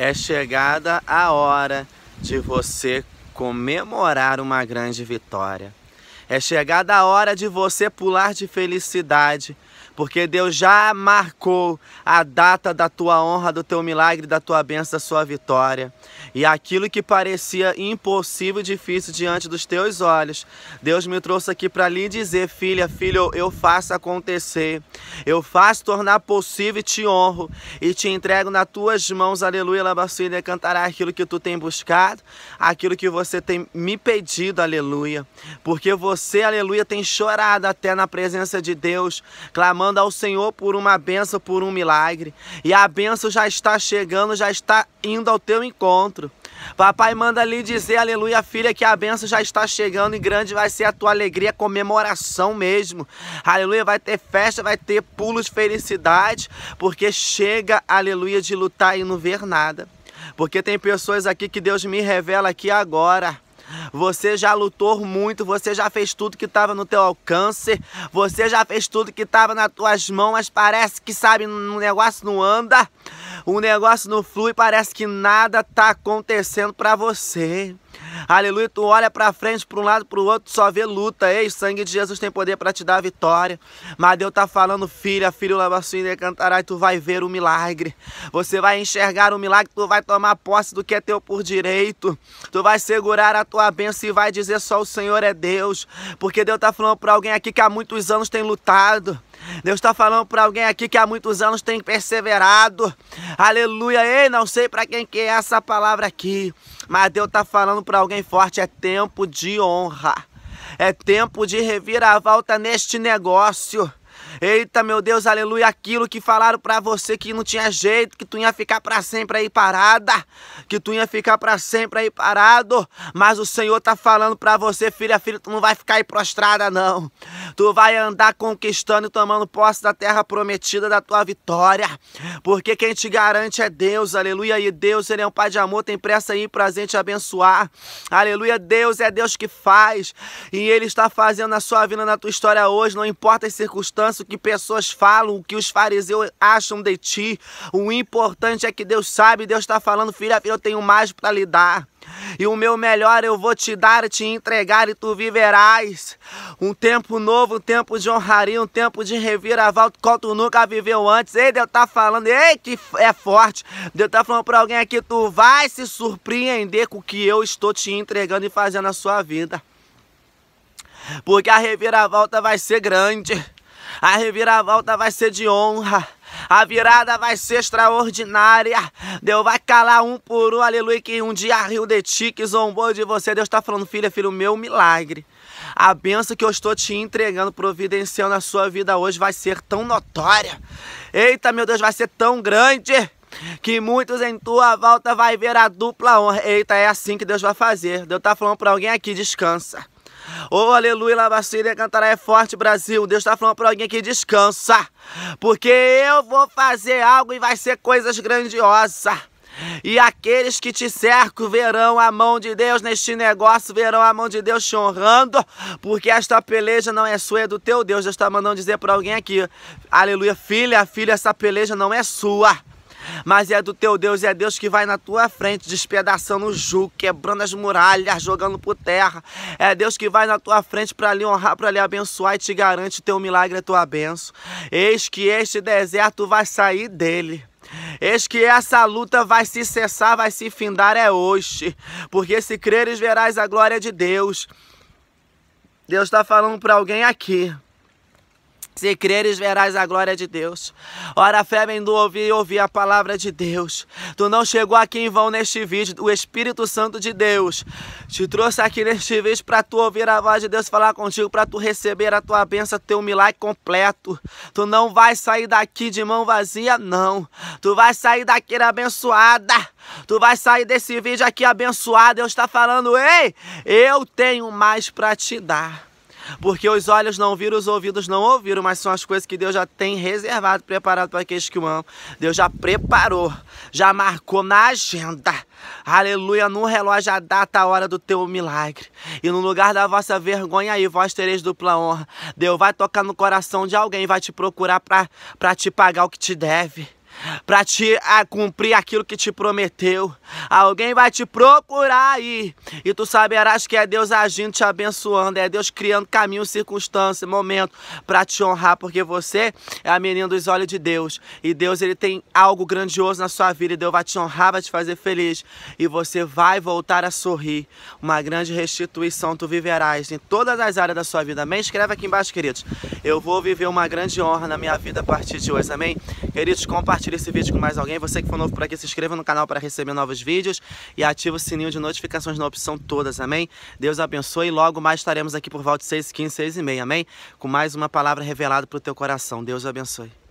É chegada a hora de você comemorar uma grande vitória. É chegada a hora de você pular de felicidade, porque Deus já marcou a data da tua honra, do teu milagre, da tua bênção, da sua vitória. E aquilo que parecia impossível e difícil diante dos teus olhos, Deus me trouxe aqui para lhe dizer, filha, filho, eu faço acontecer, eu faço tornar possível e te honro, e te entrego nas tuas mãos, aleluia, labacília, cantará aquilo que tu tem buscado, aquilo que você tem me pedido, aleluia, porque você você, aleluia, tem chorado até na presença de Deus, clamando ao Senhor por uma benção, por um milagre. E a benção já está chegando, já está indo ao teu encontro. Papai manda lhe dizer, aleluia, filha, que a benção já está chegando e grande vai ser a tua alegria, comemoração mesmo. Aleluia, vai ter festa, vai ter pulos, de felicidade, porque chega, aleluia, de lutar e não ver nada. Porque tem pessoas aqui que Deus me revela aqui agora. Você já lutou muito, você já fez tudo que estava no teu alcance, você já fez tudo que estava nas tuas mãos, mas parece que sabe, um negócio não anda, o um negócio não flui, parece que nada tá acontecendo para você. Aleluia, tu olha para frente, para um lado, para o outro, só vê luta. Ei, o sangue de Jesus tem poder para te dar a vitória. Mas Deus tá falando, filha, filho, labacinho, cantará, e tu vai ver o milagre. Você vai enxergar o milagre, tu vai tomar posse do que é teu por direito. Tu vai segurar a tua bênção e vai dizer só o Senhor é Deus. Porque Deus tá falando para alguém aqui que há muitos anos tem lutado Deus está falando para alguém aqui que há muitos anos tem perseverado. Aleluia. Ei, não sei para quem que é essa palavra aqui, mas Deus está falando para alguém forte. É tempo de honra. É tempo de reviravolta neste negócio. Eita, meu Deus, aleluia, aquilo que falaram para você que não tinha jeito, que tu ia ficar para sempre aí parada, que tu ia ficar para sempre aí parado, mas o Senhor tá falando para você, filha, filha, tu não vai ficar aí prostrada não. Tu vai andar conquistando e tomando posse da terra prometida da tua vitória, porque quem te garante é Deus, aleluia, e Deus, ele é um pai de amor, tem pressa aí presente abençoar. Aleluia, Deus é Deus que faz, e ele está fazendo na sua vida, na tua história hoje, não importa as circunstâncias o que pessoas falam, o que os fariseus acham de ti. O importante é que Deus sabe, Deus está falando, filha, eu tenho mais para lhe dar. E o meu melhor eu vou te dar, te entregar e tu viverás. Um tempo novo, um tempo de honraria, um tempo de reviravolta, qual tu nunca viveu antes. Ei, Deus tá falando, ei, que é forte. Deus tá falando pra alguém aqui, tu vai se surpreender com o que eu estou te entregando e fazendo na sua vida. Porque a reviravolta vai ser grande. A reviravolta vai ser de honra. A virada vai ser extraordinária. Deus vai calar um por um, aleluia, que um dia riu de ti, que zombou de você. Deus está falando, filha, filho meu, milagre. A benção que eu estou te entregando, providenciando a sua vida hoje vai ser tão notória. Eita, meu Deus, vai ser tão grande que muitos em tua volta vai ver a dupla honra. Eita, é assim que Deus vai fazer. Deus está falando para alguém aqui, descansa. Oh, aleluia, labaceira, cantará é forte, Brasil. Deus está falando para alguém que descansa. Porque eu vou fazer algo e vai ser coisas grandiosas. E aqueles que te cercam verão a mão de Deus neste negócio, verão a mão de Deus te honrando, porque esta peleja não é sua, é do teu Deus. Deus está mandando dizer para alguém aqui: Aleluia, filha, filha, essa peleja não é sua mas é do teu Deus, é Deus que vai na tua frente, despedaçando o jugo, quebrando as muralhas, jogando por terra. É Deus que vai na tua frente para lhe honrar, para lhe abençoar e te garante teu milagre, a é tua benção. Eis que este deserto vai sair dele. Eis que essa luta vai se cessar, vai se findar é hoje, porque se creres verás a glória de Deus. Deus está falando para alguém aqui. Se creres, verás a glória de Deus. Ora, a fé vem do ouvir e ouvir a palavra de Deus. Tu não chegou aqui em vão neste vídeo. O Espírito Santo de Deus te trouxe aqui neste vídeo para tu ouvir a voz de Deus falar contigo, para tu receber a tua bênção, teu milagre completo. Tu não vai sair daqui de mão vazia, não. Tu vai sair daqui abençoada. Tu vai sair desse vídeo aqui abençoado. Deus está falando, ei, eu tenho mais para te dar. Porque os olhos não viram, os ouvidos não ouviram, mas são as coisas que Deus já tem reservado, preparado para aqueles que o amam. Deus já preparou, já marcou na agenda. Aleluia, no relógio a data, a hora do teu milagre. E no lugar da vossa vergonha aí, vós tereis dupla honra. Deus vai tocar no coração de alguém, vai te procurar para te pagar o que te deve para te a, cumprir aquilo que te prometeu. Alguém vai te procurar aí e tu saberás que é Deus agindo, te abençoando, é Deus criando caminho, circunstância, momento para te honrar, porque você é a menina dos olhos de Deus e Deus ele tem algo grandioso na sua vida e Deus vai te honrar, vai te fazer feliz e você vai voltar a sorrir. Uma grande restituição tu viverás em todas as áreas da sua vida. Amém? Escreve aqui embaixo, queridos. Eu vou viver uma grande honra na minha vida a partir de hoje. Amém? Queridos, compartilhe compartilhe esse vídeo com mais alguém. Você que for novo por aqui, se inscreva no canal para receber novos vídeos e ative o sininho de notificações na opção todas, amém? Deus abençoe e logo mais estaremos aqui por volta de 6, 15, 6 e meia, amém? Com mais uma palavra revelada para o teu coração. Deus abençoe.